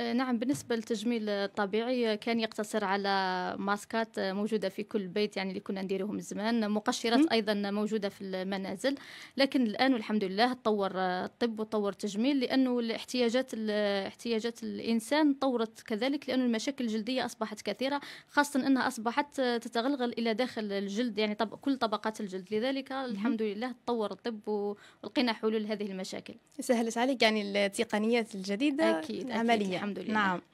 آه، نعم بالنسبة للتجميل الطبيعي آه، كان يقتصر على ماسكات آه، موجودة في كل بيت يعني اللي كنا نديروهم زمان مقشرات أيضا موجودة في المنازل لكن الآن والحمد لله تطور الطب وتطور التجميل لأنه الاحتياجات احتياجات الإنسان تطورت كذلك لأنه المشاكل الجلدية أصبحت كثيرة خاصة أنها أصبحت تتغلغل إلى داخل الجلد يعني طب كل طبقات الجلد لذلك الحمد لله تطور الطب ولقينا حلول هذه المشاكل سهلت عليك يعني التقنيات الجديدة أكيد, أكيد. عمليا 那。